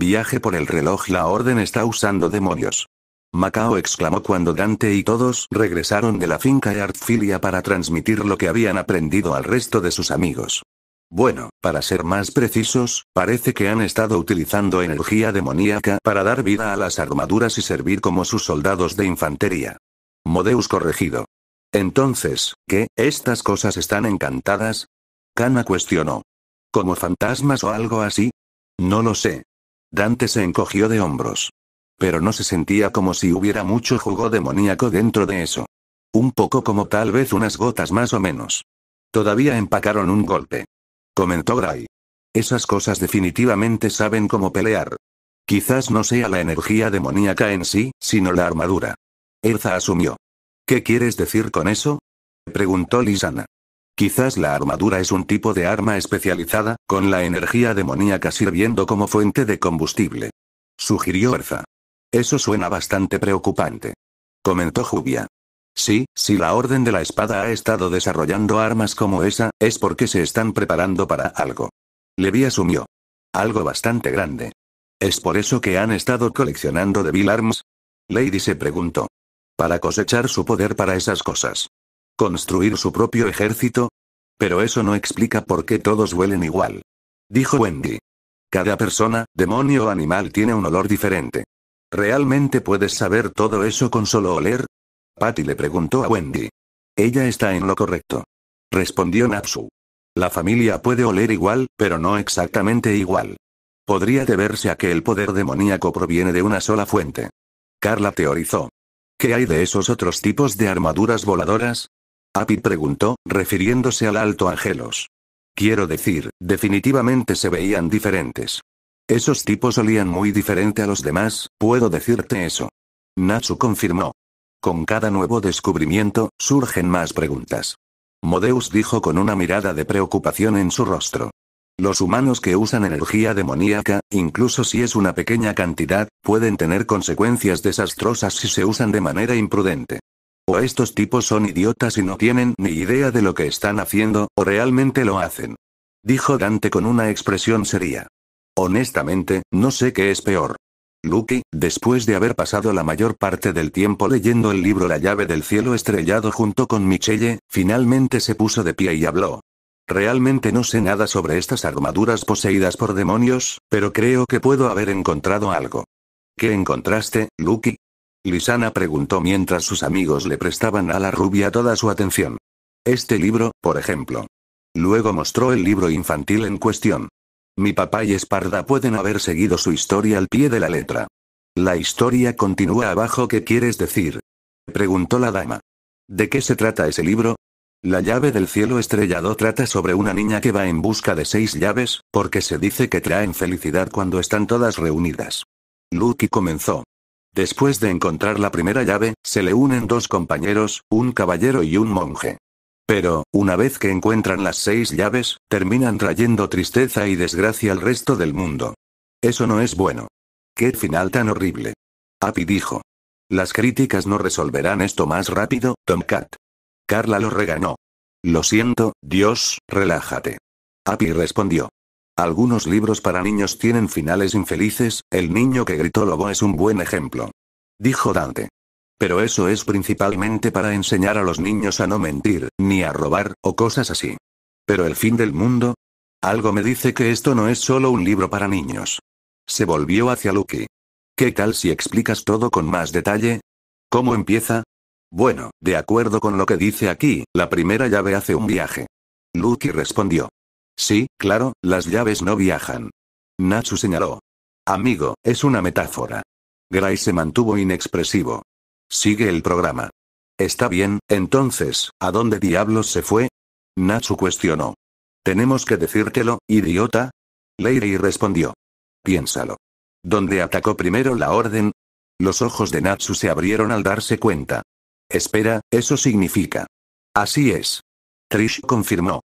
Viaje por el reloj, la orden está usando demonios. Macao exclamó cuando Dante y todos regresaron de la finca Artfilia para transmitir lo que habían aprendido al resto de sus amigos. Bueno, para ser más precisos, parece que han estado utilizando energía demoníaca para dar vida a las armaduras y servir como sus soldados de infantería. Modeus corregido. Entonces, ¿qué? ¿Estas cosas están encantadas? Kana cuestionó. ¿Como fantasmas o algo así? No lo sé, Dante se encogió de hombros. Pero no se sentía como si hubiera mucho jugo demoníaco dentro de eso. Un poco como tal vez unas gotas más o menos. Todavía empacaron un golpe. Comentó Gray. Esas cosas definitivamente saben cómo pelear. Quizás no sea la energía demoníaca en sí, sino la armadura. Elza asumió. ¿Qué quieres decir con eso? Preguntó Lisana. Quizás la armadura es un tipo de arma especializada, con la energía demoníaca sirviendo como fuente de combustible. Sugirió Erza. Eso suena bastante preocupante. Comentó Jubia. Sí, si la Orden de la Espada ha estado desarrollando armas como esa, es porque se están preparando para algo. Levi asumió. Algo bastante grande. ¿Es por eso que han estado coleccionando Devil Arms? Lady se preguntó. Para cosechar su poder para esas cosas. Construir su propio ejército, pero eso no explica por qué todos huelen igual. Dijo Wendy. Cada persona, demonio o animal tiene un olor diferente. ¿Realmente puedes saber todo eso con solo oler? Patty le preguntó a Wendy. Ella está en lo correcto. Respondió Napsu. La familia puede oler igual, pero no exactamente igual. Podría deberse a que el poder demoníaco proviene de una sola fuente. Carla teorizó. ¿Qué hay de esos otros tipos de armaduras voladoras? Api preguntó, refiriéndose al alto Angelos. Quiero decir, definitivamente se veían diferentes. Esos tipos olían muy diferente a los demás, puedo decirte eso. Natsu confirmó. Con cada nuevo descubrimiento, surgen más preguntas. Modeus dijo con una mirada de preocupación en su rostro. Los humanos que usan energía demoníaca, incluso si es una pequeña cantidad, pueden tener consecuencias desastrosas si se usan de manera imprudente. O estos tipos son idiotas y no tienen ni idea de lo que están haciendo, o realmente lo hacen. Dijo Dante con una expresión seria. Honestamente, no sé qué es peor. Lucky, después de haber pasado la mayor parte del tiempo leyendo el libro La llave del cielo estrellado junto con Michelle, finalmente se puso de pie y habló. Realmente no sé nada sobre estas armaduras poseídas por demonios, pero creo que puedo haber encontrado algo. ¿Qué encontraste, Lucky? Lisana preguntó mientras sus amigos le prestaban a la rubia toda su atención. Este libro, por ejemplo. Luego mostró el libro infantil en cuestión. Mi papá y Esparda pueden haber seguido su historia al pie de la letra. La historia continúa abajo. ¿Qué quieres decir? Preguntó la dama. ¿De qué se trata ese libro? La llave del cielo estrellado trata sobre una niña que va en busca de seis llaves, porque se dice que traen felicidad cuando están todas reunidas. Lucky comenzó. Después de encontrar la primera llave, se le unen dos compañeros, un caballero y un monje. Pero, una vez que encuentran las seis llaves, terminan trayendo tristeza y desgracia al resto del mundo. Eso no es bueno. Qué final tan horrible. Api dijo. Las críticas no resolverán esto más rápido, Tomcat. Carla lo regañó. Lo siento, Dios, relájate. Api respondió. Algunos libros para niños tienen finales infelices, El niño que gritó lobo es un buen ejemplo. Dijo Dante. Pero eso es principalmente para enseñar a los niños a no mentir, ni a robar, o cosas así. Pero el fin del mundo? Algo me dice que esto no es solo un libro para niños. Se volvió hacia Lucky. ¿Qué tal si explicas todo con más detalle? ¿Cómo empieza? Bueno, de acuerdo con lo que dice aquí, la primera llave hace un viaje. Lucky respondió. Sí, claro, las llaves no viajan. Natsu señaló. Amigo, es una metáfora. Gray se mantuvo inexpresivo. Sigue el programa. Está bien, entonces, ¿a dónde diablos se fue? Natsu cuestionó. Tenemos que decírtelo, idiota. Lady respondió. Piénsalo. ¿Dónde atacó primero la orden? Los ojos de Natsu se abrieron al darse cuenta. Espera, eso significa. Así es. Trish confirmó.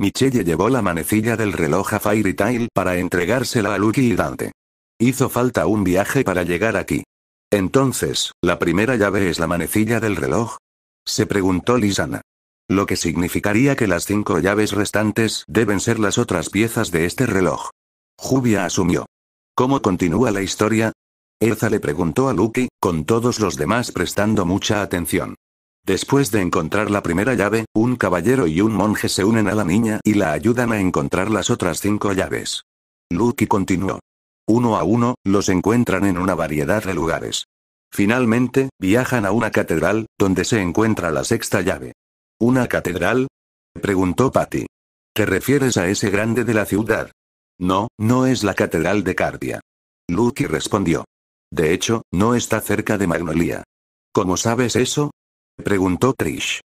Michelle llevó la manecilla del reloj a Fairy Tail para entregársela a Lucky y Dante. Hizo falta un viaje para llegar aquí. Entonces, ¿la primera llave es la manecilla del reloj? Se preguntó Lisana. Lo que significaría que las cinco llaves restantes deben ser las otras piezas de este reloj. Jubia asumió. ¿Cómo continúa la historia? Erza le preguntó a Lucky, con todos los demás prestando mucha atención. Después de encontrar la primera llave, un caballero y un monje se unen a la niña y la ayudan a encontrar las otras cinco llaves. Lucky continuó. Uno a uno, los encuentran en una variedad de lugares. Finalmente, viajan a una catedral, donde se encuentra la sexta llave. ¿Una catedral? preguntó Patty. ¿Te refieres a ese grande de la ciudad? No, no es la catedral de Cardia. Lucky respondió. De hecho, no está cerca de Magnolia. ¿Cómo sabes eso? preguntó Trish.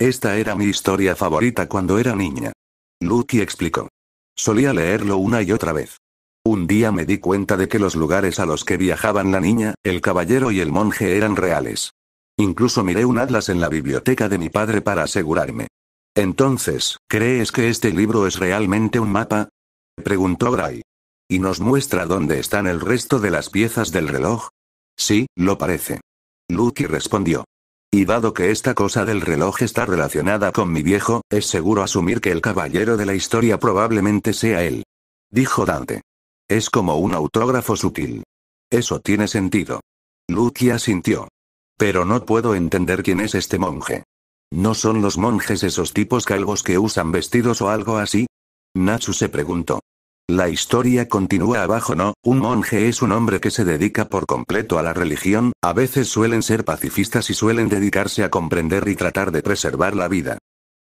Esta era mi historia favorita cuando era niña. Lucky explicó. Solía leerlo una y otra vez. Un día me di cuenta de que los lugares a los que viajaban la niña, el caballero y el monje eran reales. Incluso miré un atlas en la biblioteca de mi padre para asegurarme. Entonces, ¿crees que este libro es realmente un mapa? preguntó Gray. ¿Y nos muestra dónde están el resto de las piezas del reloj? Sí, lo parece. Lucky respondió. Y dado que esta cosa del reloj está relacionada con mi viejo, es seguro asumir que el caballero de la historia probablemente sea él. Dijo Dante. Es como un autógrafo sutil. Eso tiene sentido. Lucia sintió. Pero no puedo entender quién es este monje. ¿No son los monjes esos tipos calvos que usan vestidos o algo así? Natsu se preguntó. La historia continúa abajo no, un monje es un hombre que se dedica por completo a la religión, a veces suelen ser pacifistas y suelen dedicarse a comprender y tratar de preservar la vida.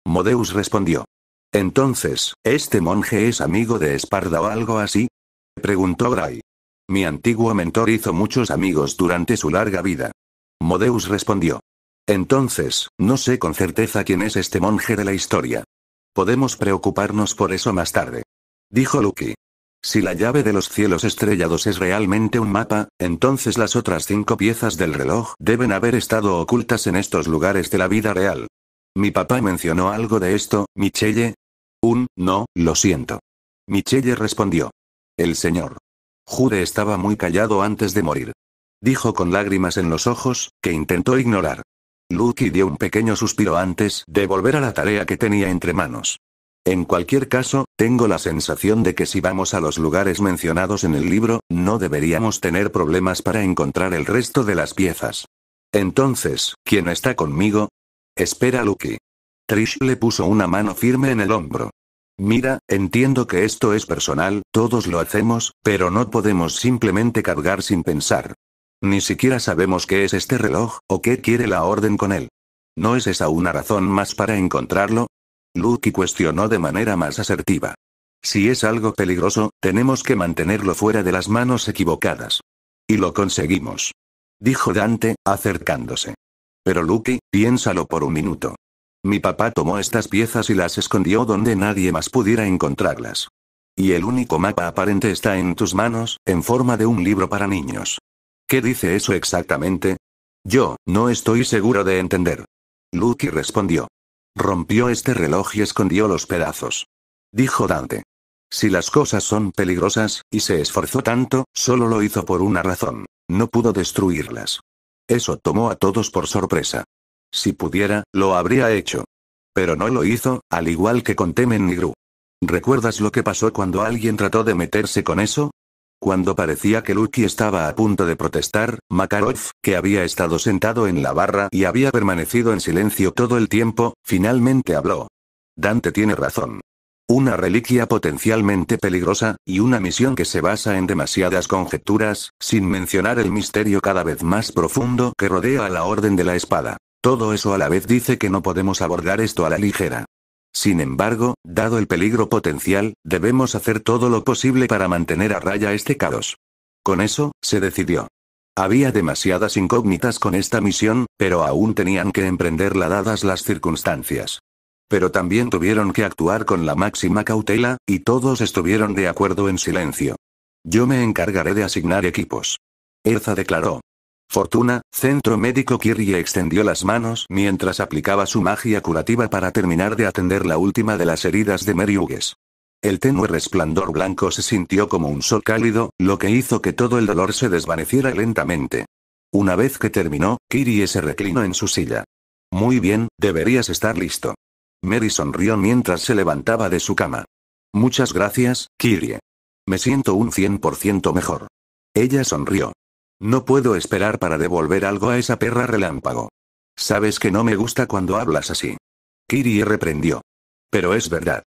Modeus respondió. Entonces, ¿este monje es amigo de Esparda o algo así? Preguntó Gray. Mi antiguo mentor hizo muchos amigos durante su larga vida. Modeus respondió. Entonces, no sé con certeza quién es este monje de la historia. Podemos preocuparnos por eso más tarde. Dijo Lucky. Si la llave de los cielos estrellados es realmente un mapa, entonces las otras cinco piezas del reloj deben haber estado ocultas en estos lugares de la vida real. Mi papá mencionó algo de esto, Michelle. Un, no, lo siento. Michelle respondió. El señor. Jude estaba muy callado antes de morir. Dijo con lágrimas en los ojos, que intentó ignorar. Lucky dio un pequeño suspiro antes de volver a la tarea que tenía entre manos. En cualquier caso, tengo la sensación de que si vamos a los lugares mencionados en el libro, no deberíamos tener problemas para encontrar el resto de las piezas. Entonces, ¿quién está conmigo? Espera, Lucky. Trish le puso una mano firme en el hombro. Mira, entiendo que esto es personal, todos lo hacemos, pero no podemos simplemente cargar sin pensar. Ni siquiera sabemos qué es este reloj, o qué quiere la orden con él. ¿No es esa una razón más para encontrarlo? Lucky cuestionó de manera más asertiva. Si es algo peligroso, tenemos que mantenerlo fuera de las manos equivocadas. Y lo conseguimos. Dijo Dante, acercándose. Pero Lucky, piénsalo por un minuto. Mi papá tomó estas piezas y las escondió donde nadie más pudiera encontrarlas. Y el único mapa aparente está en tus manos, en forma de un libro para niños. ¿Qué dice eso exactamente? Yo, no estoy seguro de entender. Lucky respondió. Rompió este reloj y escondió los pedazos. Dijo Dante. Si las cosas son peligrosas, y se esforzó tanto, solo lo hizo por una razón. No pudo destruirlas. Eso tomó a todos por sorpresa. Si pudiera, lo habría hecho. Pero no lo hizo, al igual que con Temen Nigru. ¿Recuerdas lo que pasó cuando alguien trató de meterse con eso? Cuando parecía que Lucky estaba a punto de protestar, Makarov, que había estado sentado en la barra y había permanecido en silencio todo el tiempo, finalmente habló. Dante tiene razón. Una reliquia potencialmente peligrosa, y una misión que se basa en demasiadas conjeturas, sin mencionar el misterio cada vez más profundo que rodea a la Orden de la Espada. Todo eso a la vez dice que no podemos abordar esto a la ligera. Sin embargo, dado el peligro potencial, debemos hacer todo lo posible para mantener a raya este caos. Con eso, se decidió. Había demasiadas incógnitas con esta misión, pero aún tenían que emprenderla dadas las circunstancias. Pero también tuvieron que actuar con la máxima cautela, y todos estuvieron de acuerdo en silencio. Yo me encargaré de asignar equipos. Erza declaró. Fortuna, centro médico Kirie extendió las manos mientras aplicaba su magia curativa para terminar de atender la última de las heridas de Mary El tenue resplandor blanco se sintió como un sol cálido, lo que hizo que todo el dolor se desvaneciera lentamente. Una vez que terminó, Kirie se reclinó en su silla. Muy bien, deberías estar listo. Mary sonrió mientras se levantaba de su cama. Muchas gracias, Kirie. Me siento un 100% mejor. Ella sonrió. No puedo esperar para devolver algo a esa perra relámpago. Sabes que no me gusta cuando hablas así. Kirie reprendió. Pero es verdad.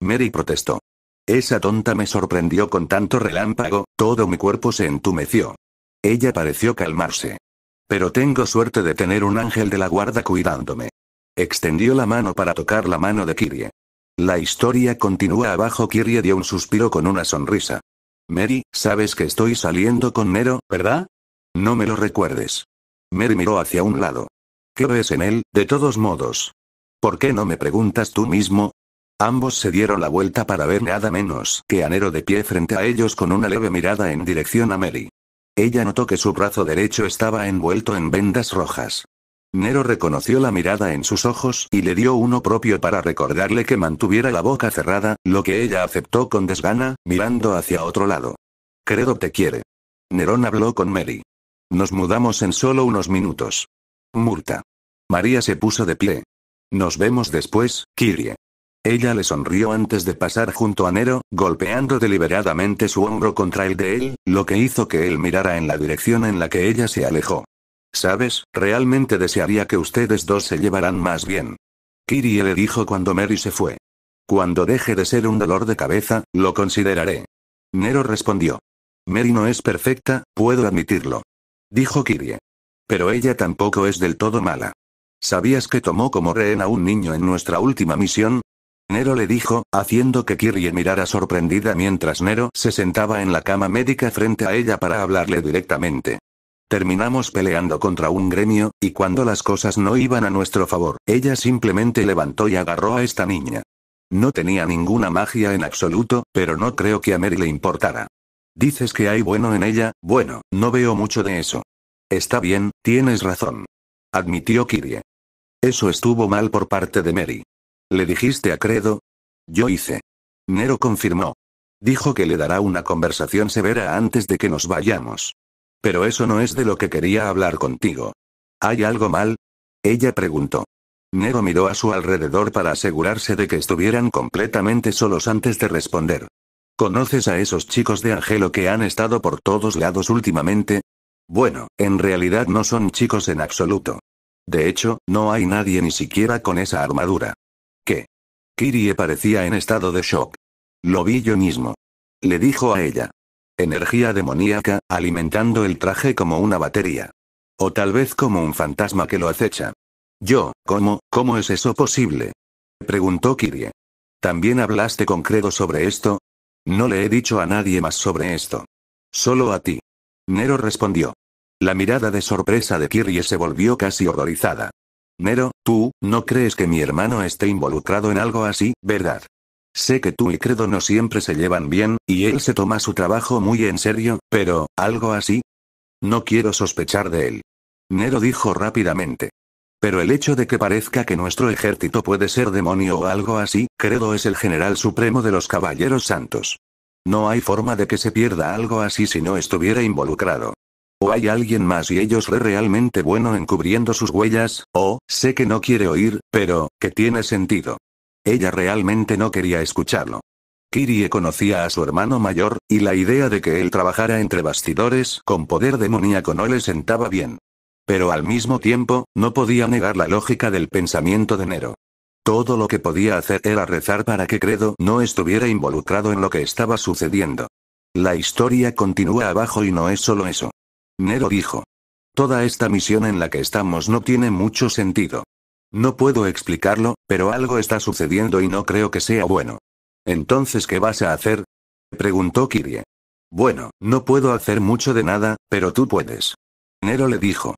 Mary protestó. Esa tonta me sorprendió con tanto relámpago, todo mi cuerpo se entumeció. Ella pareció calmarse. Pero tengo suerte de tener un ángel de la guarda cuidándome. Extendió la mano para tocar la mano de Kirie. La historia continúa abajo. Kirie dio un suspiro con una sonrisa. Mary, sabes que estoy saliendo con Nero, ¿verdad? No me lo recuerdes. Mary miró hacia un lado. ¿Qué ves en él, de todos modos? ¿Por qué no me preguntas tú mismo? Ambos se dieron la vuelta para ver nada menos que Nero de pie frente a ellos con una leve mirada en dirección a Mary. Ella notó que su brazo derecho estaba envuelto en vendas rojas. Nero reconoció la mirada en sus ojos y le dio uno propio para recordarle que mantuviera la boca cerrada, lo que ella aceptó con desgana, mirando hacia otro lado. que te quiere. Nerón habló con Mary. Nos mudamos en solo unos minutos. Murta. María se puso de pie. Nos vemos después, Kirie. Ella le sonrió antes de pasar junto a Nero, golpeando deliberadamente su hombro contra el de él, lo que hizo que él mirara en la dirección en la que ella se alejó. Sabes, realmente desearía que ustedes dos se llevaran más bien. Kirie le dijo cuando Mary se fue. Cuando deje de ser un dolor de cabeza, lo consideraré. Nero respondió. Mary no es perfecta, puedo admitirlo. Dijo Kirie. Pero ella tampoco es del todo mala. ¿Sabías que tomó como rehén a un niño en nuestra última misión? Nero le dijo, haciendo que Kirie mirara sorprendida mientras Nero se sentaba en la cama médica frente a ella para hablarle directamente. Terminamos peleando contra un gremio, y cuando las cosas no iban a nuestro favor, ella simplemente levantó y agarró a esta niña. No tenía ninguna magia en absoluto, pero no creo que a Mary le importara. Dices que hay bueno en ella, bueno, no veo mucho de eso. Está bien, tienes razón. Admitió Kirie. Eso estuvo mal por parte de Mary. ¿Le dijiste a Credo? Yo hice. Nero confirmó. Dijo que le dará una conversación severa antes de que nos vayamos. Pero eso no es de lo que quería hablar contigo. ¿Hay algo mal? Ella preguntó. Nero miró a su alrededor para asegurarse de que estuvieran completamente solos antes de responder. ¿Conoces a esos chicos de Angelo que han estado por todos lados últimamente? Bueno, en realidad no son chicos en absoluto. De hecho, no hay nadie ni siquiera con esa armadura. ¿Qué? Kirie parecía en estado de shock. Lo vi yo mismo. Le dijo a ella. Energía demoníaca, alimentando el traje como una batería. O tal vez como un fantasma que lo acecha. Yo, ¿cómo, cómo es eso posible? Preguntó Kirie. ¿También hablaste con Credo sobre esto? No le he dicho a nadie más sobre esto. Solo a ti. Nero respondió. La mirada de sorpresa de Kirie se volvió casi horrorizada. Nero, tú, no crees que mi hermano esté involucrado en algo así, ¿verdad? Sé que tú y Credo no siempre se llevan bien, y él se toma su trabajo muy en serio, pero, ¿algo así? No quiero sospechar de él. Nero dijo rápidamente pero el hecho de que parezca que nuestro ejército puede ser demonio o algo así, Credo es el general supremo de los Caballeros Santos. No hay forma de que se pierda algo así si no estuviera involucrado. O hay alguien más y ellos re realmente bueno encubriendo sus huellas, o, sé que no quiere oír, pero, que tiene sentido. Ella realmente no quería escucharlo. Kirie conocía a su hermano mayor, y la idea de que él trabajara entre bastidores con poder demoníaco no le sentaba bien. Pero al mismo tiempo, no podía negar la lógica del pensamiento de Nero. Todo lo que podía hacer era rezar para que Credo no estuviera involucrado en lo que estaba sucediendo. La historia continúa abajo y no es solo eso. Nero dijo. Toda esta misión en la que estamos no tiene mucho sentido. No puedo explicarlo, pero algo está sucediendo y no creo que sea bueno. Entonces, ¿qué vas a hacer? preguntó Kirie. Bueno, no puedo hacer mucho de nada, pero tú puedes. Nero le dijo.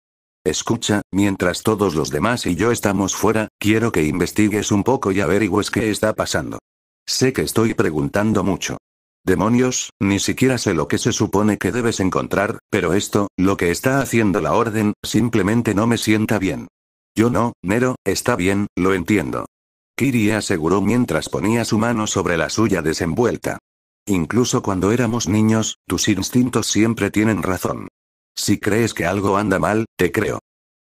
Escucha, mientras todos los demás y yo estamos fuera, quiero que investigues un poco y averigües qué está pasando. Sé que estoy preguntando mucho. Demonios, ni siquiera sé lo que se supone que debes encontrar, pero esto, lo que está haciendo la orden, simplemente no me sienta bien. Yo no, Nero, está bien, lo entiendo. Kiri aseguró mientras ponía su mano sobre la suya desenvuelta. Incluso cuando éramos niños, tus instintos siempre tienen razón. Si crees que algo anda mal, te creo.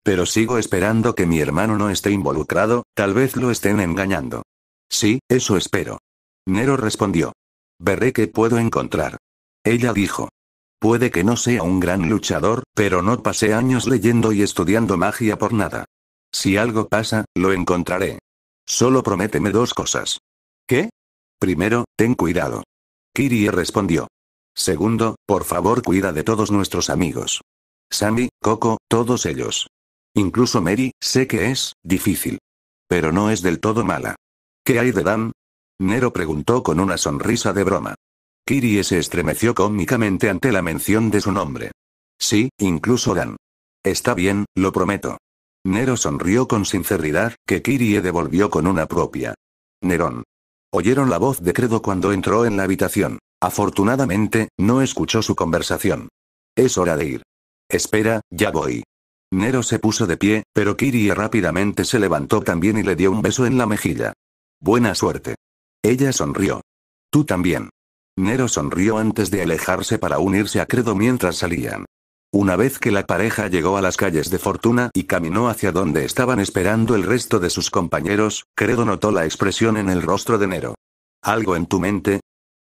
Pero sigo esperando que mi hermano no esté involucrado, tal vez lo estén engañando. Sí, eso espero. Nero respondió. Veré qué puedo encontrar. Ella dijo. Puede que no sea un gran luchador, pero no pasé años leyendo y estudiando magia por nada. Si algo pasa, lo encontraré. Solo prométeme dos cosas. ¿Qué? Primero, ten cuidado. Kirie respondió. Segundo, por favor cuida de todos nuestros amigos. Sammy, Coco, todos ellos. Incluso Mary, sé que es, difícil. Pero no es del todo mala. ¿Qué hay de Dan? Nero preguntó con una sonrisa de broma. Kirie se estremeció cómicamente ante la mención de su nombre. Sí, incluso Dan. Está bien, lo prometo. Nero sonrió con sinceridad, que Kirie devolvió con una propia. Nerón. Oyeron la voz de Credo cuando entró en la habitación. Afortunadamente, no escuchó su conversación. Es hora de ir. Espera, ya voy. Nero se puso de pie, pero Kirie rápidamente se levantó también y le dio un beso en la mejilla. Buena suerte. Ella sonrió. Tú también. Nero sonrió antes de alejarse para unirse a Credo mientras salían. Una vez que la pareja llegó a las calles de Fortuna y caminó hacia donde estaban esperando el resto de sus compañeros, Credo notó la expresión en el rostro de Nero. ¿Algo en tu mente?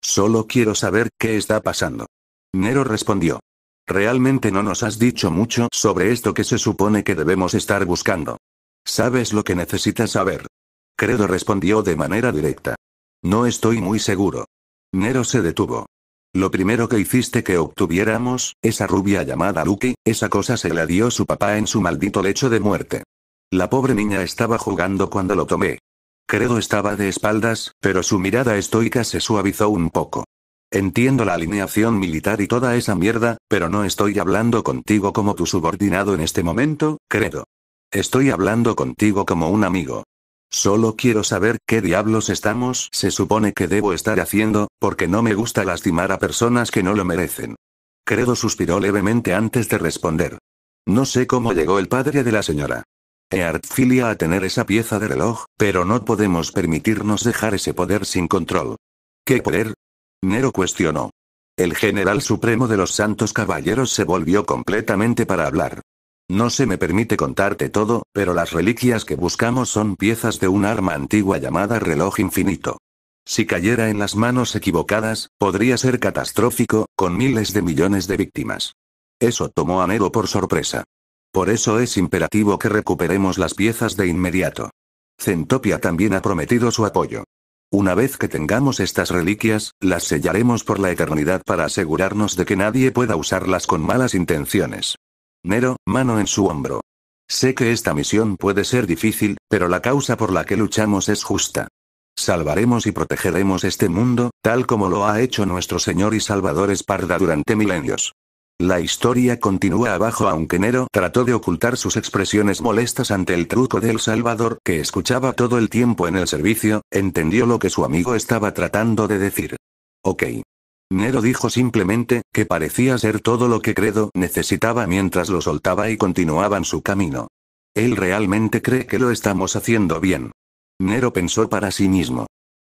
Solo quiero saber qué está pasando. Nero respondió. Realmente no nos has dicho mucho sobre esto que se supone que debemos estar buscando. Sabes lo que necesitas saber. Credo respondió de manera directa. No estoy muy seguro. Nero se detuvo. Lo primero que hiciste que obtuviéramos, esa rubia llamada Lucky, esa cosa se la dio su papá en su maldito lecho de muerte. La pobre niña estaba jugando cuando lo tomé. Credo estaba de espaldas, pero su mirada estoica se suavizó un poco. Entiendo la alineación militar y toda esa mierda, pero no estoy hablando contigo como tu subordinado en este momento, Credo. Estoy hablando contigo como un amigo. Solo quiero saber qué diablos estamos, se supone que debo estar haciendo, porque no me gusta lastimar a personas que no lo merecen. Credo suspiró levemente antes de responder. No sé cómo llegó el padre de la señora. He a tener esa pieza de reloj, pero no podemos permitirnos dejar ese poder sin control. ¿Qué poder? Nero cuestionó. El general supremo de los santos caballeros se volvió completamente para hablar. No se me permite contarte todo, pero las reliquias que buscamos son piezas de un arma antigua llamada reloj infinito. Si cayera en las manos equivocadas, podría ser catastrófico, con miles de millones de víctimas. Eso tomó a Nero por sorpresa. Por eso es imperativo que recuperemos las piezas de inmediato. Centopia también ha prometido su apoyo. Una vez que tengamos estas reliquias, las sellaremos por la eternidad para asegurarnos de que nadie pueda usarlas con malas intenciones. Nero, mano en su hombro. Sé que esta misión puede ser difícil, pero la causa por la que luchamos es justa. Salvaremos y protegeremos este mundo, tal como lo ha hecho nuestro Señor y Salvador Esparda durante milenios. La historia continúa abajo aunque Nero trató de ocultar sus expresiones molestas ante el truco del Salvador que escuchaba todo el tiempo en el servicio, entendió lo que su amigo estaba tratando de decir. Ok. Nero dijo simplemente, que parecía ser todo lo que Credo necesitaba mientras lo soltaba y continuaban su camino. Él realmente cree que lo estamos haciendo bien. Nero pensó para sí mismo.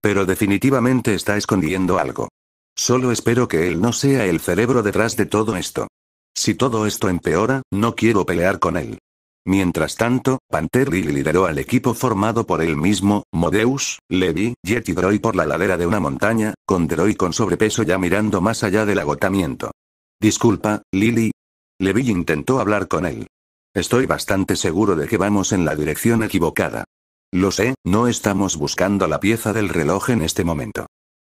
Pero definitivamente está escondiendo algo. Solo espero que él no sea el cerebro detrás de todo esto. Si todo esto empeora, no quiero pelear con él. Mientras tanto, Panteri lideró al equipo formado por él mismo, Modeus, Levi, Jet y Droid por la ladera de una montaña, con Droid con sobrepeso ya mirando más allá del agotamiento. Disculpa, Lily. Levi intentó hablar con él. Estoy bastante seguro de que vamos en la dirección equivocada. Lo sé, no estamos buscando la pieza del reloj en este momento.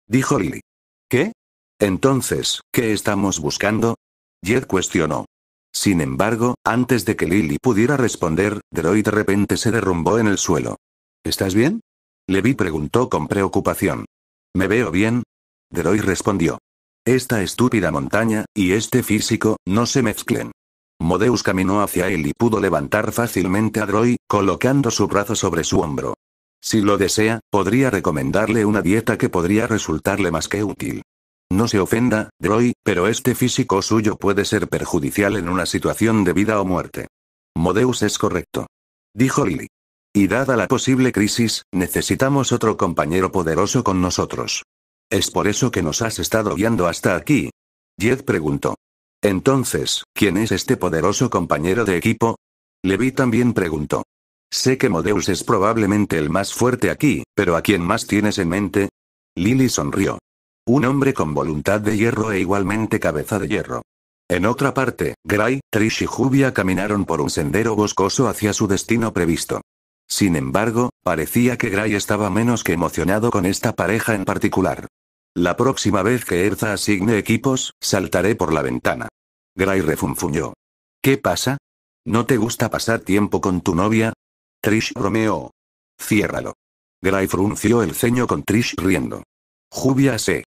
Dijo Lily. ¿Qué? Entonces, ¿qué estamos buscando? Jed cuestionó. Sin embargo, antes de que Lily pudiera responder, Droid de repente se derrumbó en el suelo. ¿Estás bien? Levi preguntó con preocupación. ¿Me veo bien? Droid respondió. Esta estúpida montaña, y este físico, no se mezclen. Modeus caminó hacia él y pudo levantar fácilmente a Droid, colocando su brazo sobre su hombro. Si lo desea, podría recomendarle una dieta que podría resultarle más que útil. No se ofenda, Droy, pero este físico suyo puede ser perjudicial en una situación de vida o muerte. Modeus es correcto. Dijo Lily. Y dada la posible crisis, necesitamos otro compañero poderoso con nosotros. ¿Es por eso que nos has estado guiando hasta aquí? Jed preguntó. Entonces, ¿quién es este poderoso compañero de equipo? Levi también preguntó. Sé que Modeus es probablemente el más fuerte aquí, pero ¿a quién más tienes en mente? Lily sonrió. Un hombre con voluntad de hierro e igualmente cabeza de hierro. En otra parte, Gray, Trish y Jubia caminaron por un sendero boscoso hacia su destino previsto. Sin embargo, parecía que Gray estaba menos que emocionado con esta pareja en particular. La próxima vez que Erza asigne equipos, saltaré por la ventana. Gray refunfuñó. ¿Qué pasa? ¿No te gusta pasar tiempo con tu novia? Trish Romeo, Ciérralo. Gray frunció el ceño con Trish riendo. Jubia se